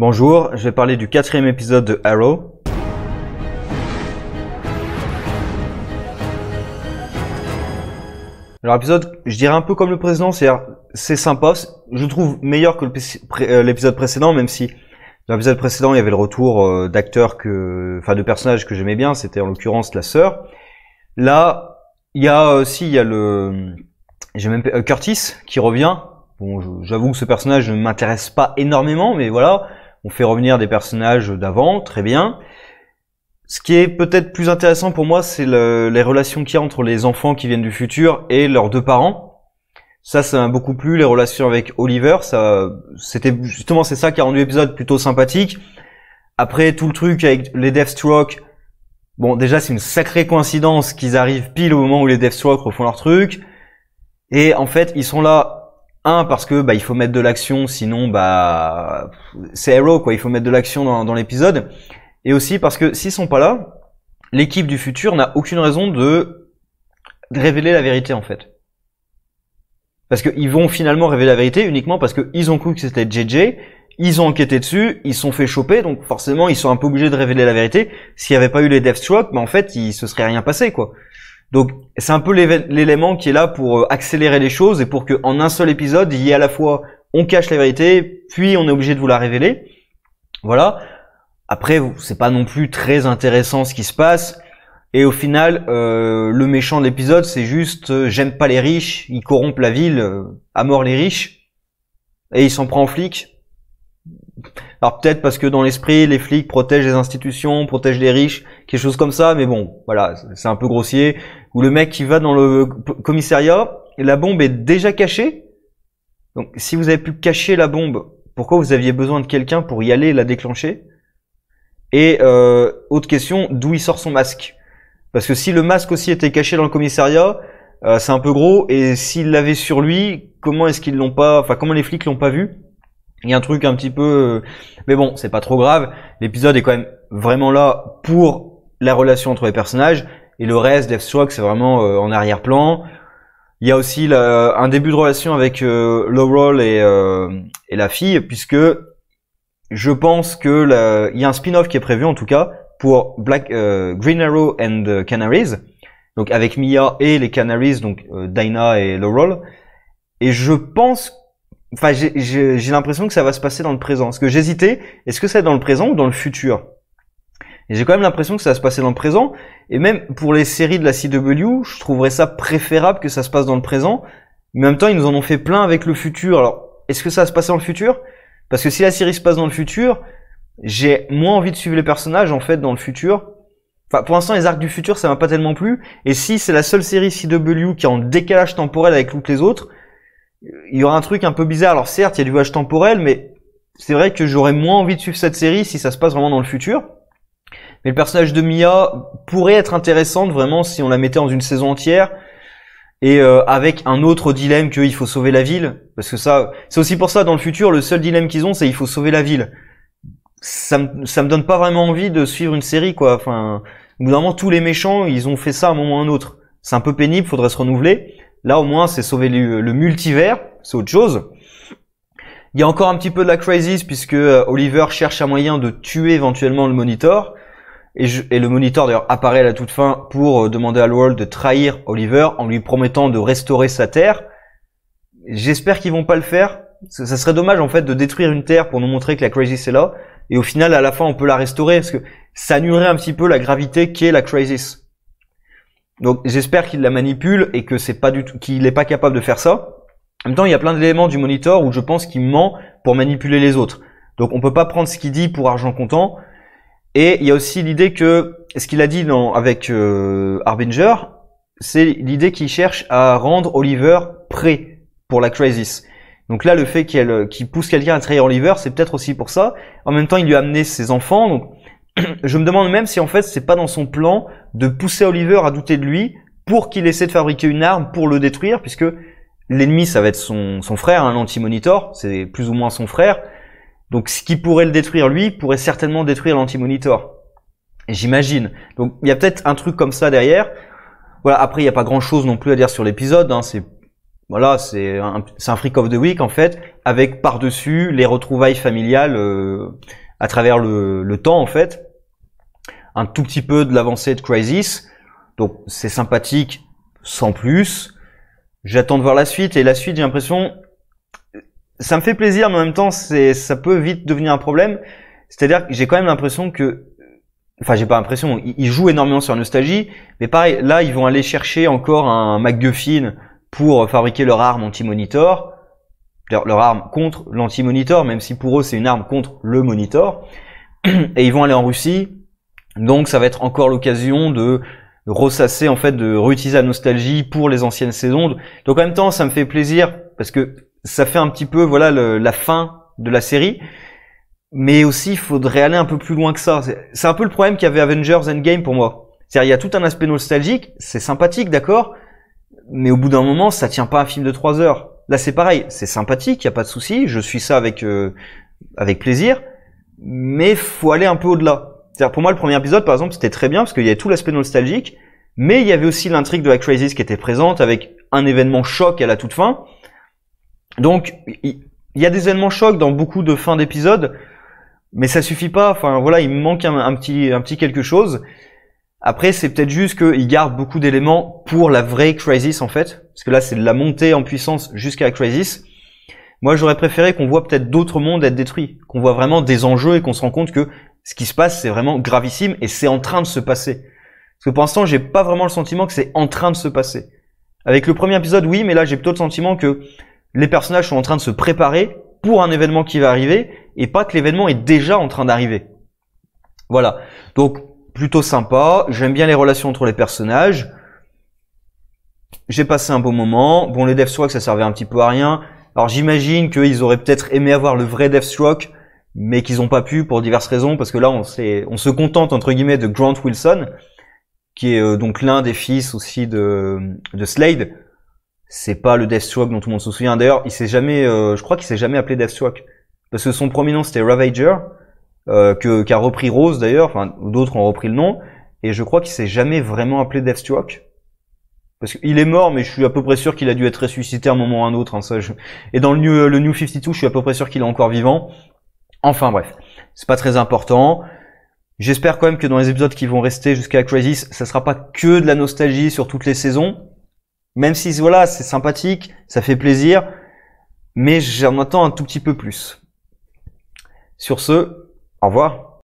Bonjour, je vais parler du quatrième épisode de Arrow. Alors épisode, je dirais un peu comme le précédent, cest sympa, je le trouve meilleur que euh, l'épisode précédent, même si dans l'épisode précédent il y avait le retour euh, d'acteurs que, enfin de personnages que j'aimais bien, c'était en l'occurrence la sœur. Là, il y a aussi il y a le, j'ai même euh, Curtis qui revient. Bon, j'avoue que ce personnage ne m'intéresse pas énormément, mais voilà, on fait revenir des personnages d'avant, très bien. Ce qui est peut-être plus intéressant pour moi, c'est les relations qui y a entre les enfants qui viennent du futur et leurs deux parents. Ça, ça m'a beaucoup plu. Les relations avec Oliver, ça, c'était justement c'est ça qui a rendu l'épisode plutôt sympathique. Après tout le truc avec les Deathstroke, bon déjà c'est une sacrée coïncidence qu'ils arrivent pile au moment où les Deathstroke refont leur truc. Et en fait, ils sont là un parce que bah il faut mettre de l'action, sinon bah c'est Arrow quoi, il faut mettre de l'action dans, l'épisode. Et aussi parce que s'ils sont pas là, l'équipe du futur n'a aucune raison de révéler la vérité en fait. Parce qu'ils vont finalement révéler la vérité uniquement parce qu'ils ont cru que c'était JJ, ils ont enquêté dessus, ils sont fait choper, donc forcément ils sont un peu obligés de révéler la vérité. S'il n'y avait pas eu les Deathstroke, mais bah, en fait il se serait rien passé quoi. Donc c'est un peu l'élément qui est là pour euh, accélérer les choses et pour qu'en un seul épisode, il y ait à la fois on cache la vérité, puis on est obligé de vous la révéler. Voilà. Après, c'est pas non plus très intéressant ce qui se passe. Et au final, euh, le méchant de l'épisode, c'est juste euh, j'aime pas les riches, ils corrompent la ville, à mort les riches, et il s'en prend en flics. Alors peut-être parce que dans l'esprit, les flics protègent les institutions, protègent les riches, quelque chose comme ça, mais bon, voilà, c'est un peu grossier où le mec qui va dans le commissariat, la bombe est déjà cachée. Donc si vous avez pu cacher la bombe, pourquoi vous aviez besoin de quelqu'un pour y aller la déclencher Et euh, autre question, d'où il sort son masque Parce que si le masque aussi était caché dans le commissariat, euh, c'est un peu gros. Et s'il l'avait sur lui, comment est-ce qu'ils l'ont pas Enfin, comment les flics l'ont pas vu Il y a un truc un petit peu. Euh, mais bon, c'est pas trop grave. L'épisode est quand même vraiment là pour la relation entre les personnages et le reste, Deathstroke, c'est vraiment euh, en arrière-plan. Il y a aussi un début de relation avec euh, Laurel et, euh, et, la fille, puisque je pense que la, il y a un spin-off qui est prévu en tout cas pour Black Green Arrow and Canaries, donc avec Mia et les Canaries, donc Dinah et Laurel. Et je pense Enfin, j'ai l'impression que ça va se passer dans le présent. Parce que j'hésitais, est-ce que c'est dans le présent ou dans le futur et j'ai quand même l'impression que ça va se passer dans le présent. Et même pour les séries de la CW, je trouverais ça préférable que ça se passe dans le présent. Mais en même temps, ils nous en ont fait plein avec le futur. Alors, est-ce que ça va se passer dans le futur Parce que si la série se passe dans le futur, j'ai moins envie de suivre les personnages, en fait, dans le futur. Enfin, pour l'instant, les arcs du futur, ça m'a pas tellement plu. Et si c'est la seule série CW qui est en décalage temporel avec toutes les autres, il y aura un truc un peu bizarre. Alors certes, il y a du voyage temporel, mais c'est vrai que j'aurais moins envie de suivre cette série si ça se passe vraiment dans le futur. Mais le personnage de Mia pourrait être intéressante vraiment si on la mettait dans une saison entière et euh, avec un autre dilemme qu'il faut sauver la ville parce que ça c'est aussi pour ça dans le futur le seul dilemme qu'ils ont c'est il faut sauver la ville. Ça me, ça me donne pas vraiment envie de suivre une série quoi. Enfin, normalement tous les méchants ils ont fait ça à un moment ou à un autre. C'est un peu pénible, faudrait se renouveler. Là au moins c'est sauver le, le multivers, c'est autre chose. Il y a encore un petit peu de la crisis puisque euh, Oliver cherche un moyen de tuer éventuellement le Monitor. Et, et, le monitor d'ailleurs apparaît à la toute fin pour euh, demander à Lowell de trahir Oliver en lui promettant de restaurer sa terre. J'espère qu'ils vont pas le faire. Ça, serait dommage en fait de détruire une terre pour nous montrer que la crisis est là. Et au final, à la fin, on peut la restaurer parce que ça annulerait un petit peu la gravité qu'est la Crisis. Donc j'espère qu'il la manipule et que c'est pas du tout, qu'il n'est pas capable de faire ça. En même temps, il y a plein d'éléments du monitor où je pense qu'il ment pour manipuler les autres. Donc on peut pas prendre ce qu'il dit pour argent comptant. Et il y a aussi l'idée que ce qu'il a dit avec euh, Harbinger, c'est l'idée qu'il cherche à rendre Oliver prêt pour la crisis. Donc là, le fait euh, qu'il pousse quelqu'un à trahir Oliver, c'est peut-être aussi pour ça. En même temps, il lui a amené ses enfants. Donc, je me demande même si en fait, c'est pas dans son plan de pousser Oliver à douter de lui pour qu'il essaie de fabriquer une arme pour le détruire, puisque l'ennemi, ça va être son, son frère, un hein, monitor c'est plus ou moins son frère. Donc ce qui pourrait le détruire lui pourrait certainement détruire l'anti-monitor. J'imagine. Donc il y a peut-être un truc comme ça derrière. Voilà, après il n'y a pas grand-chose non plus à dire sur l'épisode. Hein. C'est voilà, c'est un, un, freak of the week en fait, avec par-dessus les retrouvailles familiales euh, à travers le, le, temps en fait. Un tout petit peu de l'avancée de Crisis. Donc c'est sympathique sans plus. J'attends de voir la suite et la suite j'ai l'impression ça me fait plaisir, mais en même temps, c'est, ça peut vite devenir un problème. C'est-à-dire que j'ai quand même l'impression que, enfin, j'ai pas l'impression, ils, jouent énormément sur la nostalgie, mais pareil, là, ils vont aller chercher encore un MacGuffin pour fabriquer leur arme anti-monitor, leur, leur arme contre l'anti-monitor, même si pour eux, c'est une arme contre le monitor, et ils vont aller en Russie, donc ça va être encore l'occasion de ressasser, en fait, de réutiliser la nostalgie pour les anciennes saisons. Donc en même temps, ça me fait plaisir, parce que ça fait un petit peu voilà la fin de la série. Mais aussi, il faudrait aller un peu plus loin que ça. C'est un peu le problème qu'avait Avengers Endgame pour moi. C'est-à-dire, il y a tout un aspect nostalgique, c'est sympathique, d'accord, mais au bout d'un moment, ça tient pas un film de trois heures. Là, c'est pareil, c'est sympathique, il y a pas de souci, je suis ça avec euh, avec plaisir, mais faut aller un peu au-delà. à pour moi, le premier épisode, par exemple, c'était très bien parce qu'il y avait tout l'aspect nostalgique, mais il y avait aussi l'intrigue de la crisis qui était présente avec un événement choc à la toute fin donc, il y, a des éléments chocs dans beaucoup de fins d'épisodes, mais ça suffit pas. Enfin, voilà, il manque un, petit, un petit quelque chose. Après, c'est peut-être juste qu'il garde beaucoup d'éléments pour la vraie Crisis, en fait. Parce que là, c'est de la montée en puissance jusqu'à la Crisis. Moi, j'aurais préféré qu'on voit peut-être d'autres mondes être détruits, qu'on voit vraiment des enjeux et qu'on se rend compte que ce qui se passe, c'est vraiment gravissime et c'est en train de se passer. Parce que pour l'instant, j'ai pas vraiment le sentiment que c'est en train de se passer. Avec le premier épisode, oui, mais là, j'ai plutôt le sentiment que les personnages sont en train de se préparer pour un événement qui va arriver et pas que l'événement est déjà en train d'arriver. Voilà. Donc plutôt sympa. J'aime bien les relations entre les personnages. J'ai passé un bon moment. Bon, les Deathstroke ça servait un petit peu à rien. Alors j'imagine qu'ils auraient peut-être aimé avoir le vrai Deathstroke, mais qu'ils n'ont pas pu pour diverses raisons, parce que là, on, on se contente, entre guillemets, de Grant Wilson, qui est euh, donc l'un des fils aussi de, de Slade, c'est pas le Deathstroke dont tout le monde se souvient. D'ailleurs, il s'est jamais, euh, je crois qu'il s'est jamais appelé Deathstroke parce que son premier nom c'était Ravager, euh, que qu'a repris Rose d'ailleurs, enfin d'autres ont repris le nom, et je crois qu'il s'est jamais vraiment appelé Deathstroke. Parce qu'il est mort, mais je suis à peu près sûr qu'il a dû être ressuscité à un moment ou à un autre. Hein, ça, je... Et dans le New, le New 52, je suis à peu près sûr qu'il est encore vivant. Enfin bref, c'est pas très important. J'espère quand même que dans les épisodes qui vont rester jusqu'à Crisis, ça sera pas que de la nostalgie sur toutes les saisons. Même si voilà, c'est sympathique, ça fait plaisir, mais j'en attends un tout petit peu plus. Sur ce, au revoir.